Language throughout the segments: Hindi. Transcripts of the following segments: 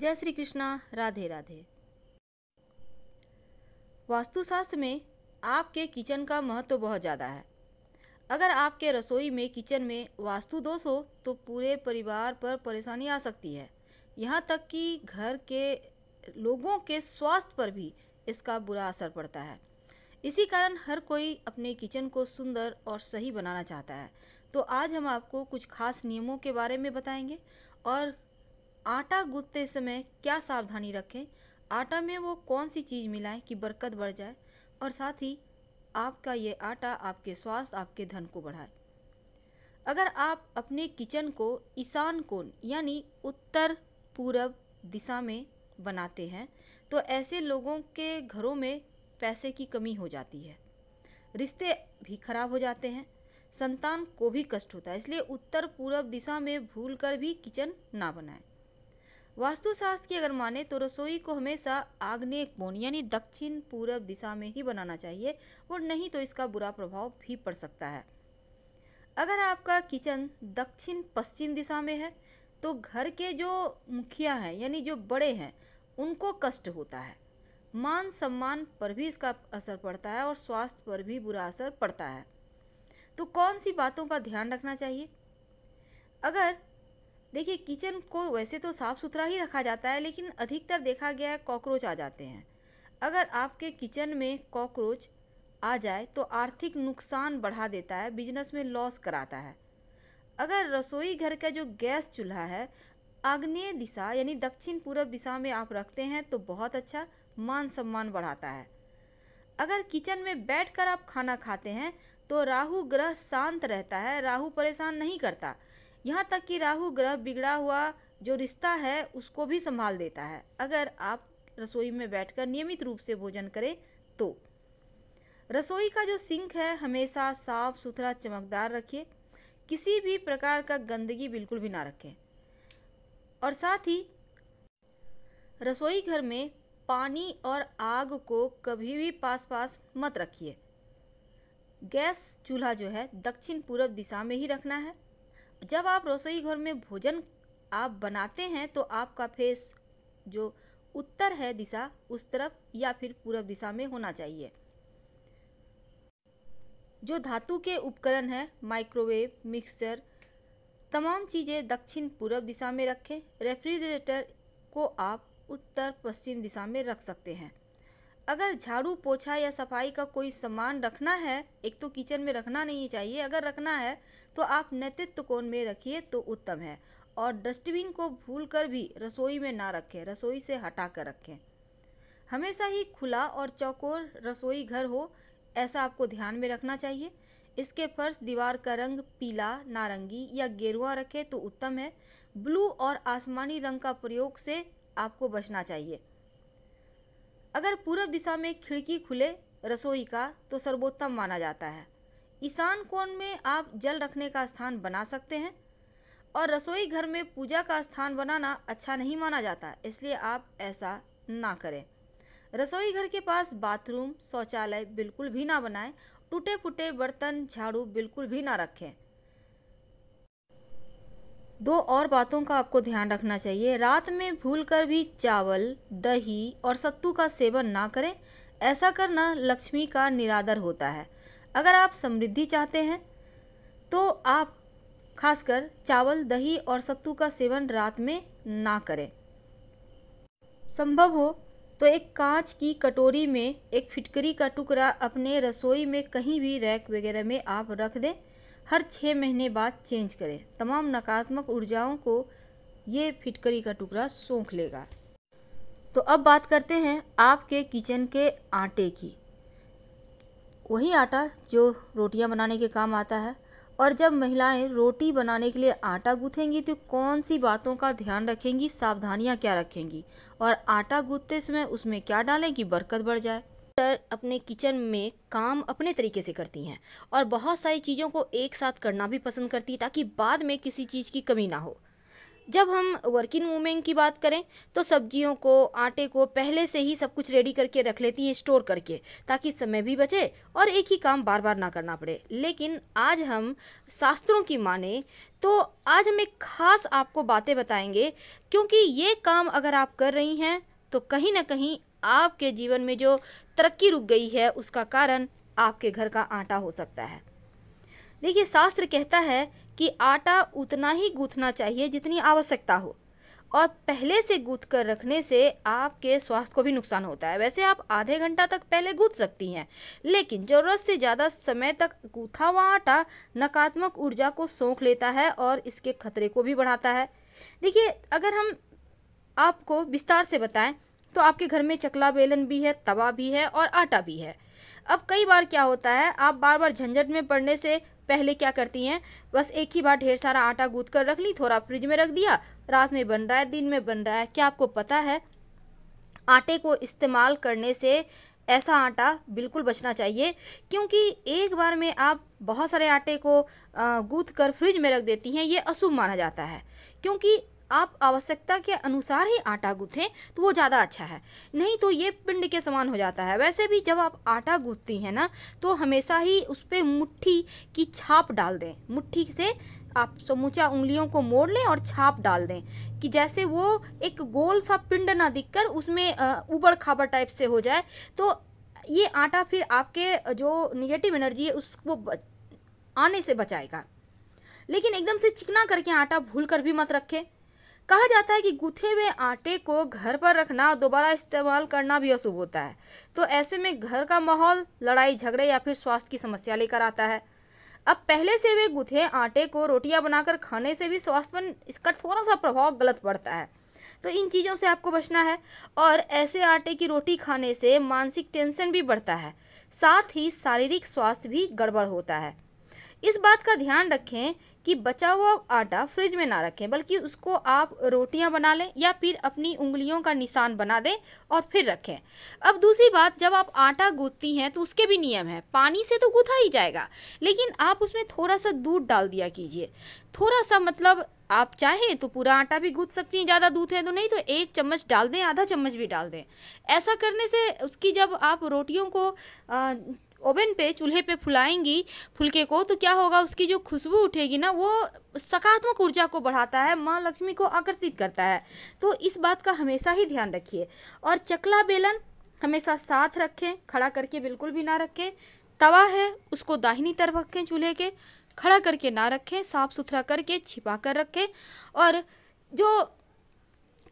जय श्री कृष्णा राधे राधे वास्तुशास्त्र में आपके किचन का महत्व तो बहुत ज़्यादा है अगर आपके रसोई में किचन में वास्तु दोष हो तो पूरे परिवार पर परेशानी आ सकती है यहाँ तक कि घर के लोगों के स्वास्थ्य पर भी इसका बुरा असर पड़ता है इसी कारण हर कोई अपने किचन को सुंदर और सही बनाना चाहता है तो आज हम आपको कुछ खास नियमों के बारे में बताएंगे और आटा गूंथते समय क्या सावधानी रखें आटा में वो कौन सी चीज़ मिलाएं कि बरकत बढ़ जाए और साथ ही आपका ये आटा आपके स्वास्थ्य आपके धन को बढ़ाए अगर आप अपने किचन को ईशान कोण यानी उत्तर पूर्व दिशा में बनाते हैं तो ऐसे लोगों के घरों में पैसे की कमी हो जाती है रिश्ते भी खराब हो जाते हैं संतान को भी कष्ट होता है इसलिए उत्तर पूर्व दिशा में भूल कर भी किचन ना बनाएं वास्तुशास्त्र की अगर माने तो रसोई को हमेशा आग्नेय कोण यानी दक्षिण पूर्व दिशा में ही बनाना चाहिए और नहीं तो इसका बुरा प्रभाव भी पड़ सकता है अगर आपका किचन दक्षिण पश्चिम दिशा में है तो घर के जो मुखिया हैं यानी जो बड़े हैं उनको कष्ट होता है मान सम्मान पर भी इसका असर पड़ता है और स्वास्थ्य पर भी बुरा असर पड़ता है तो कौन सी बातों का ध्यान रखना चाहिए अगर देखिए किचन को वैसे तो साफ़ सुथरा ही रखा जाता है लेकिन अधिकतर देखा गया है कॉकरोच आ जाते हैं अगर आपके किचन में कॉकरोच आ जाए तो आर्थिक नुकसान बढ़ा देता है बिजनेस में लॉस कराता है अगर रसोई घर का जो गैस चूल्हा है आग्नेय दिशा यानी दक्षिण पूर्व दिशा में आप रखते हैं तो बहुत अच्छा मान सम्मान बढ़ाता है अगर किचन में बैठकर आप खाना खाते हैं तो राहु ग्रह शांत रहता है राहु परेशान नहीं करता यहाँ तक कि राहु ग्रह बिगड़ा हुआ जो रिश्ता है उसको भी संभाल देता है अगर आप रसोई में बैठकर नियमित रूप से भोजन करें तो रसोई का जो सिंक है हमेशा साफ सुथरा चमकदार रखिए किसी भी प्रकार का गंदगी बिल्कुल भी ना रखें और साथ ही रसोई घर में पानी और आग को कभी भी पास पास मत रखिए गैस चूल्हा जो है दक्षिण पूर्व दिशा में ही रखना है जब आप रसोई घर में भोजन आप बनाते हैं तो आपका फेस जो उत्तर है दिशा उस तरफ या फिर पूर्व दिशा में होना चाहिए जो धातु के उपकरण हैं माइक्रोवेव मिक्सर तमाम चीज़ें दक्षिण पूर्व दिशा में रखें रेफ्रिजरेटर को आप उत्तर पश्चिम दिशा में रख सकते हैं अगर झाड़ू पोछा या सफाई का कोई सामान रखना है एक तो किचन में रखना नहीं चाहिए अगर रखना है तो आप नेतृत्व कोण में रखिए तो उत्तम है और डस्टबिन को भूल कर भी रसोई में ना रखें रसोई से हटा कर रखें हमेशा ही खुला और चौकोर रसोई घर हो ऐसा आपको ध्यान में रखना चाहिए इसके फर्श दीवार का रंग पीला नारंगी या गेरुआ रखें तो उत्तम है ब्लू और आसमानी रंग का प्रयोग से आपको बचना चाहिए अगर पूर्व दिशा में खिड़की खुले रसोई का तो सर्वोत्तम माना जाता है ईशान कोण में आप जल रखने का स्थान बना सकते हैं और रसोई घर में पूजा का स्थान बनाना अच्छा नहीं माना जाता इसलिए आप ऐसा ना करें रसोई घर के पास बाथरूम शौचालय बिल्कुल भी ना बनाएं टूटे फूटे बर्तन झाड़ू बिल्कुल भी ना रखें दो और बातों का आपको ध्यान रखना चाहिए रात में भूलकर भी चावल दही और सत्तू का सेवन ना करें ऐसा करना लक्ष्मी का निरादर होता है अगर आप समृद्धि चाहते हैं तो आप खासकर चावल दही और सत्तू का सेवन रात में ना करें संभव हो तो एक कांच की कटोरी में एक फिटकरी का टुकड़ा अपने रसोई में कहीं भी रैक वगैरह में आप रख दें हर छः महीने बाद चेंज करें तमाम नकारात्मक ऊर्जाओं को ये फिटकरी का टुकड़ा सोख लेगा तो अब बात करते हैं आपके किचन के आटे की वही आटा जो रोटियां बनाने के काम आता है और जब महिलाएं रोटी बनाने के लिए आटा गूँथेंगी तो कौन सी बातों का ध्यान रखेंगी सावधानियां क्या रखेंगी और आटा गूँथते समय उसमें क्या डालें कि बरकत बढ़ जाए डॉक्टर अपने किचन में काम अपने तरीके से करती हैं और बहुत सारी चीज़ों को एक साथ करना भी पसंद करती है ताकि बाद में किसी चीज़ की कमी ना हो जब हम वर्किंग वूमेन की बात करें तो सब्जियों को आटे को पहले से ही सब कुछ रेडी करके रख लेती हैं स्टोर करके ताकि समय भी बचे और एक ही काम बार बार ना करना पड़े लेकिन आज हम शास्त्रों की माने तो आज हम एक ख़ास आपको बातें बताएंगे क्योंकि ये काम अगर आप कर रही हैं तो कहीं ना कहीं आपके जीवन में जो तरक्की रुक गई है उसका कारण आपके घर का आटा हो सकता है देखिए शास्त्र कहता है कि आटा उतना ही गूंथना चाहिए जितनी आवश्यकता हो और पहले से गूंथ कर रखने से आपके स्वास्थ्य को भी नुकसान होता है वैसे आप आधे घंटा तक पहले गूंथ सकती हैं लेकिन ज़रूरत से ज़्यादा समय तक गूथा हुआ आटा नकारात्मक ऊर्जा को सोख लेता है और इसके खतरे को भी बढ़ाता है देखिए अगर हम आपको विस्तार से बताएं तो आपके घर में चकला बेलन भी है तवा भी है और आटा भी है अब कई बार क्या होता है आप बार बार झंझट में पड़ने से पहले क्या करती हैं बस एक ही बार ढेर सारा आटा गूंथ कर रख ली थोड़ा फ्रिज में रख दिया रात में बन रहा है दिन में बन रहा है क्या आपको पता है आटे को इस्तेमाल करने से ऐसा आटा बिल्कुल बचना चाहिए क्योंकि एक बार में आप बहुत सारे आटे को गूँथ कर फ्रिज में रख देती हैं ये अशुभ माना जाता है क्योंकि आप आवश्यकता के अनुसार ही आटा गूँथें तो वो ज़्यादा अच्छा है नहीं तो ये पिंड के समान हो जाता है वैसे भी जब आप आटा गूँथती हैं ना तो हमेशा ही उस पर मुट्ठी की छाप डाल दें मुट्ठी से आप समूचा उंगलियों को मोड़ लें और छाप डाल दें कि जैसे वो एक गोल सा पिंड ना दिखकर उसमें उबड़ खाबड़ टाइप से हो जाए तो ये आटा फिर आपके जो निगेटिव एनर्जी है उसको आने से बचाएगा लेकिन एकदम से चिकना करके आटा भूल कर भी मत रखें कहा जाता है कि गुथे हुए आटे को घर पर रखना और दोबारा इस्तेमाल करना भी अशुभ होता है तो ऐसे में घर का माहौल लड़ाई झगड़े या फिर स्वास्थ्य की समस्या लेकर आता है अब पहले से हुए गुथे आटे को रोटियां बनाकर खाने से भी स्वास्थ्य पर इसका थोड़ा सा प्रभाव गलत पड़ता है तो इन चीज़ों से आपको बचना है और ऐसे आटे की रोटी खाने से मानसिक टेंशन भी बढ़ता है साथ ही शारीरिक स्वास्थ्य भी गड़बड़ होता है इस बात का ध्यान रखें कि बचा हुआ आटा फ्रिज में ना रखें बल्कि उसको आप रोटियां बना लें या फिर अपनी उंगलियों का निशान बना दें और फिर रखें अब दूसरी बात जब आप आटा गूंथती हैं तो उसके भी नियम है पानी से तो गूंथा ही जाएगा लेकिन आप उसमें थोड़ा सा दूध डाल दिया कीजिए थोड़ा सा मतलब आप चाहें तो पूरा आटा भी गूंथ सकती हैं ज़्यादा दूध है तो नहीं तो एक चम्मच डाल दें आधा चम्मच भी डाल दें ऐसा करने से उसकी जब आप रोटियों को आ, ओवन पे चूल्हे पे फुलाएंगी फुलके को तो क्या होगा उसकी जो खुशबू उठेगी ना वो सकारात्मक ऊर्जा को बढ़ाता है माँ लक्ष्मी को आकर्षित करता है तो इस बात का हमेशा ही ध्यान रखिए और चकला बेलन हमेशा साथ रखें खड़ा करके बिल्कुल भी ना रखें तवा है उसको दाहिनी तरफ रखें चूल्हे के खड़ा करके ना रखें साफ़ सुथरा करके छिपा कर रखें और जो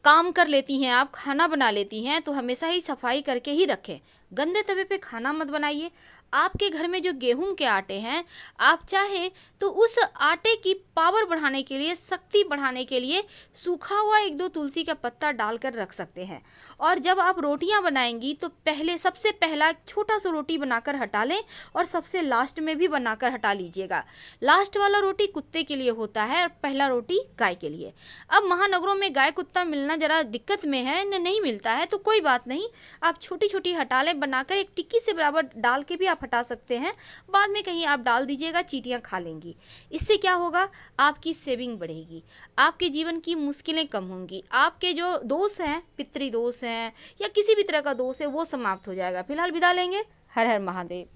काम कर लेती हैं आप खाना बना लेती हैं तो हमेशा ही सफाई करके ही रखें गंदे तवे पे खाना मत बनाइए आपके घर में जो गेहूं के आटे हैं आप चाहें तो उस आटे की पावर बढ़ाने के लिए शक्ति बढ़ाने के लिए सूखा हुआ एक दो तुलसी का पत्ता डालकर रख सकते हैं और जब आप रोटियां बनाएंगी तो पहले सबसे पहला छोटा सा रोटी बनाकर हटा लें और सबसे लास्ट में भी बनाकर हटा लीजिएगा लास्ट वाला रोटी कुत्ते के लिए होता है और पहला रोटी गाय के लिए अब महानगरों में गाय कुत्ता मिलना ज़रा दिक्कत में है न नहीं मिलता है तो कोई बात नहीं आप छोटी छोटी हटा लें बनाकर एक टिक्की से बराबर डाल के भी आप हटा सकते हैं बाद में कहीं आप डाल दीजिएगा चीटियाँ खा लेंगी इससे क्या होगा आपकी सेविंग बढ़ेगी आपके जीवन की मुश्किलें कम होंगी आपके जो दोष हैं पितृ पितृदोष हैं या किसी भी तरह का दोष है वो समाप्त हो जाएगा फिलहाल विदा लेंगे हर हर महादेव